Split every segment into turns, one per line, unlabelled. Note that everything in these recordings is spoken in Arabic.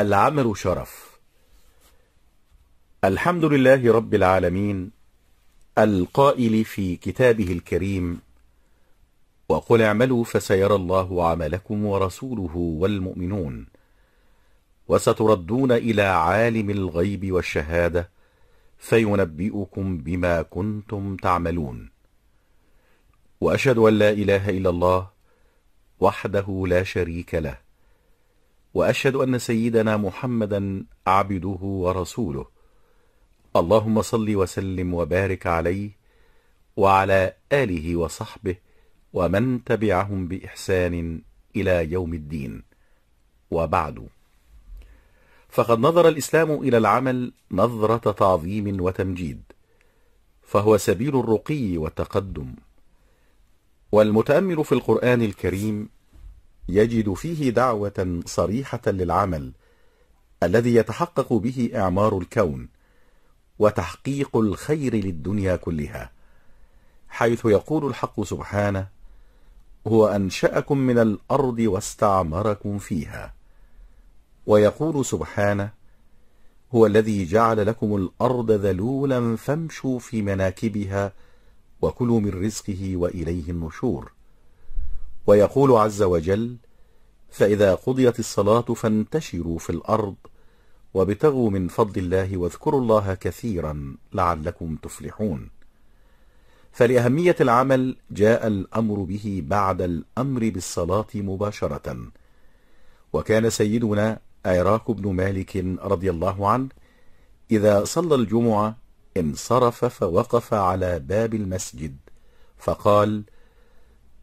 العمل شرف الحمد لله رب العالمين القائل في كتابه الكريم وقل اعملوا فسيرى الله عملكم ورسوله والمؤمنون وستردون إلى عالم الغيب والشهادة فينبئكم بما كنتم تعملون وأشهد أن لا إله إلا الله وحده لا شريك له وأشهد أن سيدنا محمدا عبده ورسوله اللهم صل وسلم وبارك عليه وعلى آله وصحبه ومن تبعهم بإحسان إلى يوم الدين وبعد فقد نظر الإسلام إلى العمل نظرة تعظيم وتمجيد فهو سبيل الرقي والتقدم والمتأمل في القرآن الكريم يجد فيه دعوة صريحة للعمل الذي يتحقق به إعمار الكون وتحقيق الخير للدنيا كلها حيث يقول الحق سبحانه هو أنشأكم من الأرض واستعمركم فيها ويقول سبحانه هو الذي جعل لكم الأرض ذلولا فامشوا في مناكبها وكلوا من رزقه وإليه النشور ويقول عز وجل فإذا قضيت الصلاة فانتشروا في الأرض وابتغوا من فضل الله واذكروا الله كثيرا لعلكم تفلحون فلأهمية العمل جاء الأمر به بعد الأمر بالصلاة مباشرة وكان سيدنا عراك بن مالك رضي الله عنه إذا صلى الجمعة انصرف فوقف على باب المسجد فقال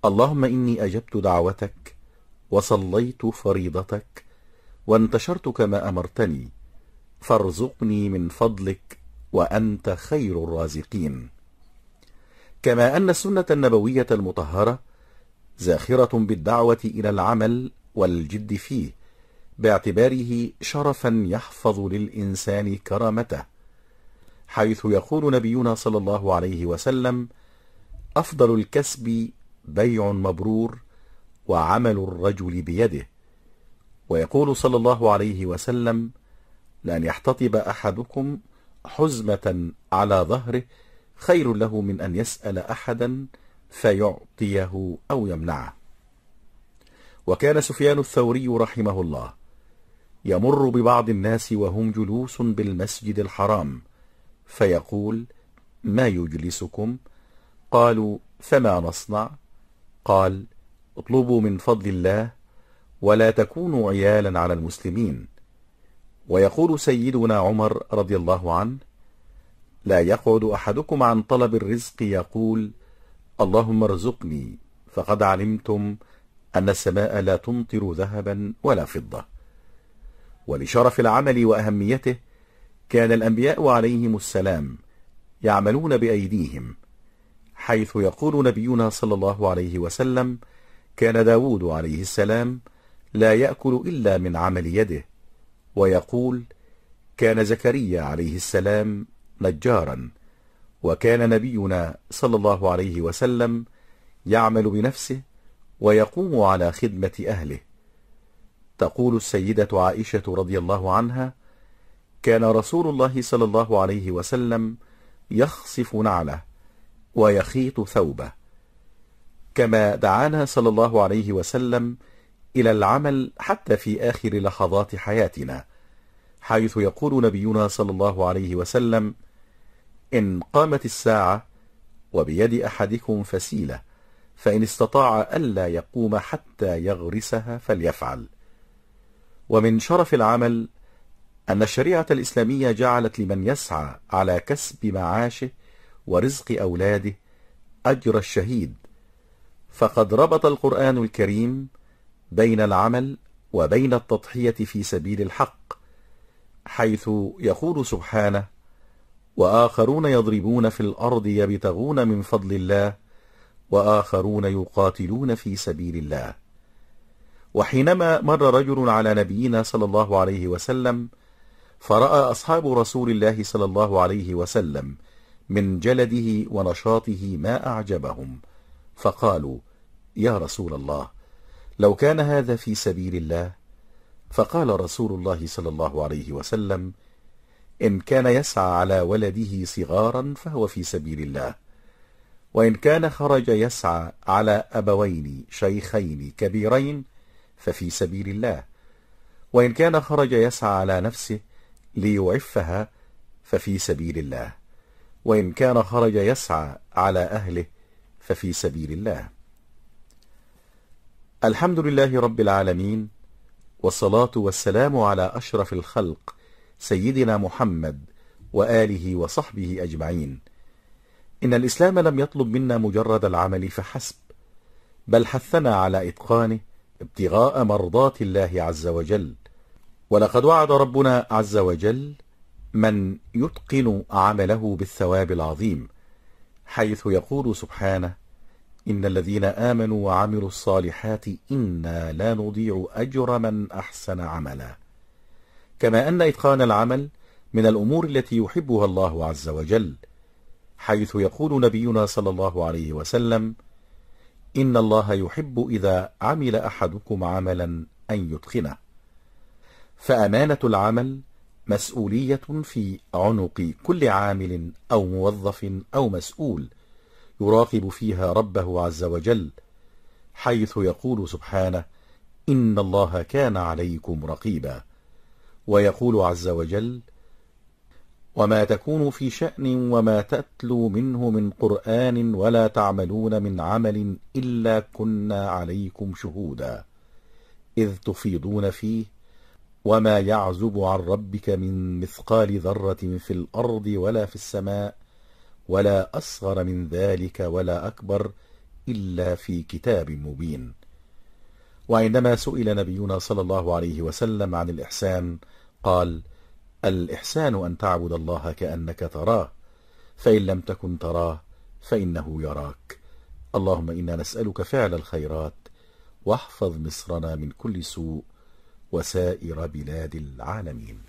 اللهم إني أجبت دعوتك وصليت فريضتك وانتشرت كما أمرتني فارزقني من فضلك وأنت خير الرازقين كما أن السنة النبوية المطهرة زاخرة بالدعوة إلى العمل والجد فيه باعتباره شرفا يحفظ للإنسان كرامته حيث يقول نبينا صلى الله عليه وسلم أفضل الكسب بيع مبرور وعمل الرجل بيده ويقول صلى الله عليه وسلم لأن يحتطب أحدكم حزمة على ظهره خير له من أن يسأل أحدا فيعطيه أو يمنعه وكان سفيان الثوري رحمه الله يمر ببعض الناس وهم جلوس بالمسجد الحرام فيقول ما يجلسكم قالوا فما نصنع قال اطلبوا من فضل الله ولا تكونوا عيالا على المسلمين ويقول سيدنا عمر رضي الله عنه لا يقعد أحدكم عن طلب الرزق يقول اللهم ارزقني فقد علمتم أن السماء لا تمطر ذهبا ولا فضة ولشرف العمل وأهميته كان الأنبياء عليهم السلام يعملون بأيديهم حيث يقول نبينا صلى الله عليه وسلم كان داود عليه السلام لا يأكل إلا من عمل يده ويقول كان زكريا عليه السلام نجارا وكان نبينا صلى الله عليه وسلم يعمل بنفسه ويقوم على خدمة أهله تقول السيدة عائشة رضي الله عنها كان رسول الله صلى الله عليه وسلم يخصف نعله ويخيط ثوبه كما دعانا صلى الله عليه وسلم إلى العمل حتى في آخر لحظات حياتنا حيث يقول نبينا صلى الله عليه وسلم إن قامت الساعة وبيد أحدكم فسيلة فإن استطاع ألا يقوم حتى يغرسها فليفعل ومن شرف العمل أن الشريعة الإسلامية جعلت لمن يسعى على كسب معاشه ورزق أولاده أجر الشهيد فقد ربط القرآن الكريم بين العمل وبين التضحية في سبيل الحق حيث يقول سبحانه وآخرون يضربون في الأرض يبتغون من فضل الله وآخرون يقاتلون في سبيل الله وحينما مر رجل على نبينا صلى الله عليه وسلم فرأى أصحاب رسول الله صلى الله عليه وسلم من جلده ونشاطه ما أعجبهم فقالوا يا رسول الله لو كان هذا في سبيل الله فقال رسول الله صلى الله عليه وسلم إن كان يسعى على ولده صغارا فهو في سبيل الله وإن كان خرج يسعى على أبوين شيخين كبيرين ففي سبيل الله وإن كان خرج يسعى على نفسه ليعفها ففي سبيل الله وإن كان خرج يسعى على أهله ففي سبيل الله الحمد لله رب العالمين والصلاة والسلام على أشرف الخلق سيدنا محمد وآله وصحبه أجمعين إن الإسلام لم يطلب منا مجرد العمل فحسب بل حثنا على إتقانه ابتغاء مرضات الله عز وجل ولقد وعد ربنا عز وجل من يتقن عمله بالثواب العظيم حيث يقول سبحانه إن الذين آمنوا وعملوا الصالحات إنا لا نضيع أجر من أحسن عملا كما أن إتقان العمل من الأمور التي يحبها الله عز وجل حيث يقول نبينا صلى الله عليه وسلم إن الله يحب إذا عمل أحدكم عملا أن يتقنه فأمانة العمل مسؤولية في عنق كل عامل أو موظف أو مسؤول يراقب فيها ربه عز وجل حيث يقول سبحانه إن الله كان عليكم رقيبا ويقول عز وجل وما تكون في شأن وما تتلو منه من قرآن ولا تعملون من عمل إلا كنا عليكم شهودا إذ تفيضون فيه وما يعزب عن ربك من مثقال ذرة في الأرض ولا في السماء ولا أصغر من ذلك ولا أكبر إلا في كتاب مبين وعندما سئل نبينا صلى الله عليه وسلم عن الإحسان قال الإحسان أن تعبد الله كأنك تراه فإن لم تكن تراه فإنه يراك اللهم إنا نسألك فعل الخيرات واحفظ مصرنا من كل سوء وسائر بلاد العالمين